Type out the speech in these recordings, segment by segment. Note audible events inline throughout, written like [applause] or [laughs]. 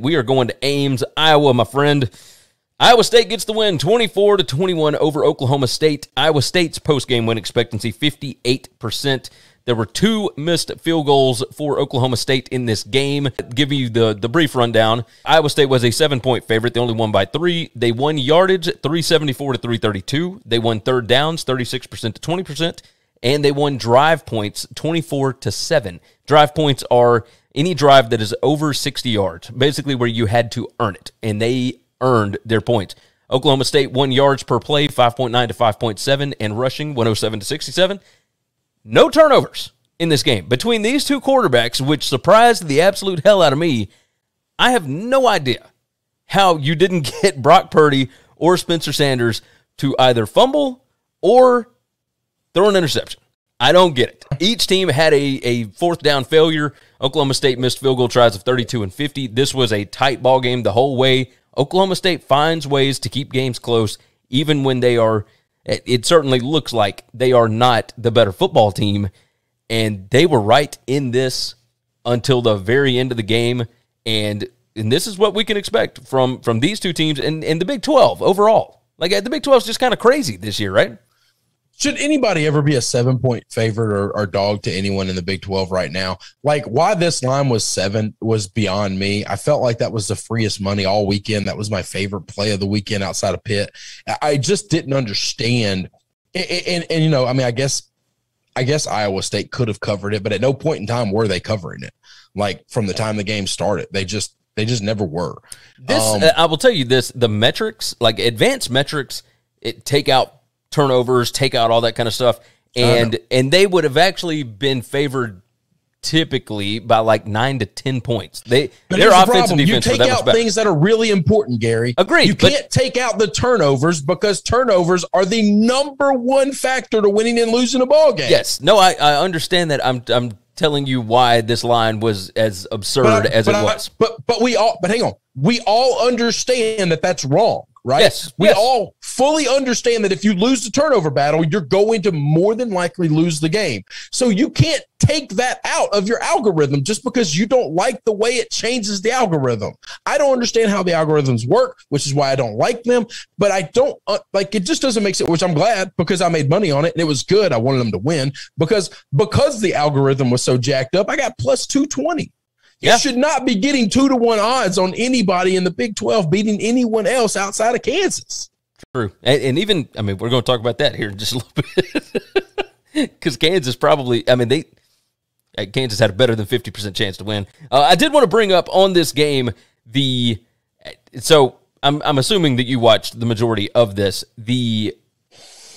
We are going to Ames, Iowa, my friend. Iowa State gets the win 24 to 21 over Oklahoma State. Iowa State's post-game win expectancy 58%. There were two missed field goals for Oklahoma State in this game. Give you the, the brief rundown. Iowa State was a seven point favorite. They only won by three. They won yardage 374 to 332. They won third downs 36% to 20%. And they won drive points 24 to 7. Drive points are any drive that is over 60 yards, basically where you had to earn it, and they earned their points. Oklahoma State one yards per play, 5.9 to 5.7, and rushing 107 to 67. No turnovers in this game. Between these two quarterbacks, which surprised the absolute hell out of me, I have no idea how you didn't [laughs] get Brock Purdy or Spencer Sanders to either fumble or throw an interception. I don't get it. Each team had a, a fourth down failure Oklahoma State missed field goal tries of 32 and 50. This was a tight ball game the whole way. Oklahoma State finds ways to keep games close, even when they are, it certainly looks like they are not the better football team. And they were right in this until the very end of the game. And and this is what we can expect from from these two teams and, and the Big 12 overall. Like the Big 12 is just kind of crazy this year, right? Should anybody ever be a seven point favorite or, or, dog to anyone in the Big 12 right now? Like, why this line was seven was beyond me. I felt like that was the freest money all weekend. That was my favorite play of the weekend outside of Pitt. I just didn't understand. And, and, and you know, I mean, I guess, I guess Iowa State could have covered it, but at no point in time were they covering it. Like from the time the game started, they just, they just never were. This, um, I will tell you this the metrics, like advanced metrics, it take out turnovers, take out all that kind of stuff. And and they would have actually been favored typically by like nine to ten points. They but their offense the problem. defense. You take out things that are really important, Gary. Agreed. You can't take out the turnovers because turnovers are the number one factor to winning and losing a ball game. Yes. No, I, I understand that. I'm I'm telling you why this line was as absurd but I, as but it I, was. But but we all but hang on. We all understand that that's wrong right? Yes. We yes. all fully understand that if you lose the turnover battle, you're going to more than likely lose the game. So you can't take that out of your algorithm just because you don't like the way it changes the algorithm. I don't understand how the algorithms work, which is why I don't like them, but I don't uh, like it just doesn't make sense, which I'm glad because I made money on it and it was good. I wanted them to win because because the algorithm was so jacked up, I got plus 220. You yeah. should not be getting two to one odds on anybody in the Big 12 beating anyone else outside of Kansas. True. And, and even, I mean, we're going to talk about that here in just a little bit. Because [laughs] Kansas probably, I mean, they. Uh, Kansas had a better than 50% chance to win. Uh, I did want to bring up on this game the. Uh, so I'm, I'm assuming that you watched the majority of this. The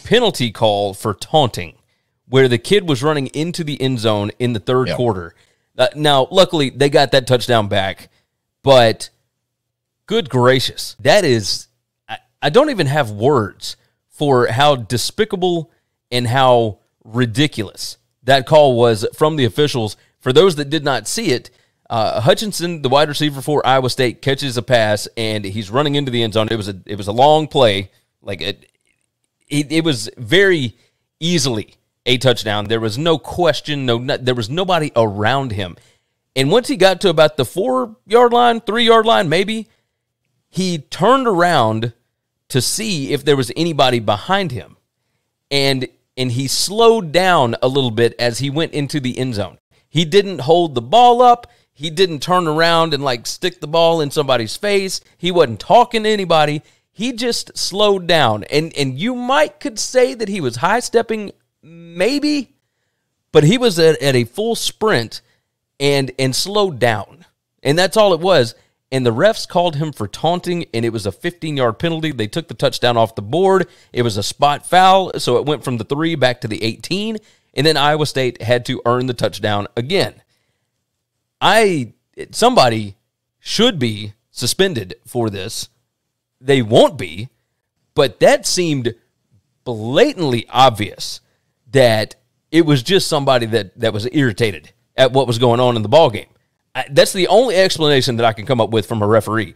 penalty call for taunting, where the kid was running into the end zone in the third yep. quarter uh, now, luckily, they got that touchdown back, but good gracious, that is, I, I don't even have words for how despicable and how ridiculous that call was from the officials. For those that did not see it, uh, Hutchinson, the wide receiver for Iowa State, catches a pass and he's running into the end zone. It was a it was a long play, like it it, it was very easily a touchdown. There was no question. No, no, there was nobody around him. And once he got to about the four yard line, three yard line, maybe, he turned around to see if there was anybody behind him, and and he slowed down a little bit as he went into the end zone. He didn't hold the ball up. He didn't turn around and like stick the ball in somebody's face. He wasn't talking to anybody. He just slowed down. And and you might could say that he was high stepping maybe, but he was at, at a full sprint and and slowed down, and that's all it was. And the refs called him for taunting, and it was a 15 yard penalty. They took the touchdown off the board. It was a spot foul, so it went from the three back to the 18, and then Iowa State had to earn the touchdown again. I somebody should be suspended for this. They won't be, but that seemed blatantly obvious that it was just somebody that, that was irritated at what was going on in the ball game. I, that's the only explanation that I can come up with from a referee.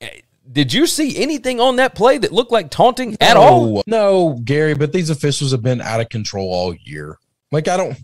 Eh, did you see anything on that play that looked like taunting at no, all? No, Gary, but these officials have been out of control all year. Like I don't.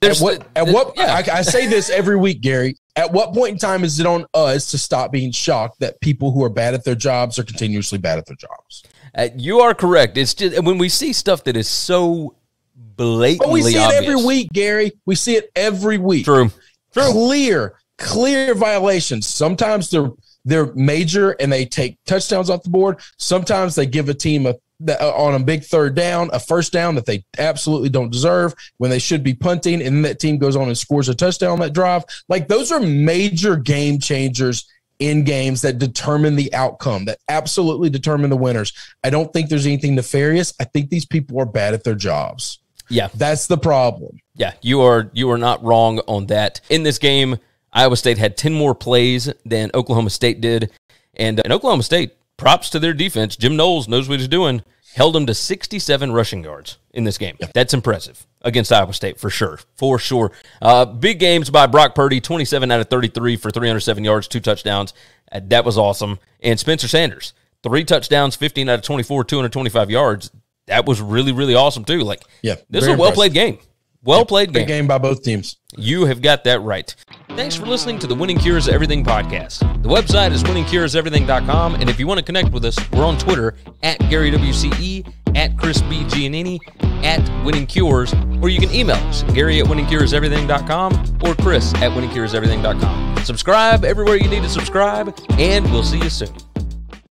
There's at what? The, at what yeah. I, I say this every week, Gary. At what point in time is it on us to stop being shocked that people who are bad at their jobs are continuously bad at their jobs? Uh, you are correct. It's just when we see stuff that is so blatantly obvious. we see obvious. it every week, Gary. We see it every week. True. True. Clear, clear violations. Sometimes they're they're major and they take touchdowns off the board. Sometimes they give a team a that, uh, on a big third down, a first down that they absolutely don't deserve when they should be punting, and that team goes on and scores a touchdown on that drive. Like those are major game changers in games that determine the outcome, that absolutely determine the winners. I don't think there's anything nefarious. I think these people are bad at their jobs. Yeah. That's the problem. Yeah, you are you are not wrong on that. In this game, Iowa State had 10 more plays than Oklahoma State did. And, uh, and Oklahoma State props to their defense. Jim Knowles knows what he's doing. Held them to 67 rushing yards in this game. Yep. That's impressive against Iowa State for sure, for sure. Uh, big games by Brock Purdy, 27 out of 33 for 307 yards, two touchdowns. Uh, that was awesome. And Spencer Sanders, three touchdowns, 15 out of 24, 225 yards. That was really, really awesome too. Like, yeah, this is a well played game. Well played game. game by both teams. You have got that right. Thanks for listening to the Winning Cures Everything podcast. The website is winningcureseverything.com, and if you want to connect with us, we're on Twitter at Gary WCE, at Chris B. Giannini, at Winning Cures, or you can email us, Gary at winningcureseverything.com or Chris at winningcureseverything.com. Subscribe everywhere you need to subscribe, and we'll see you soon.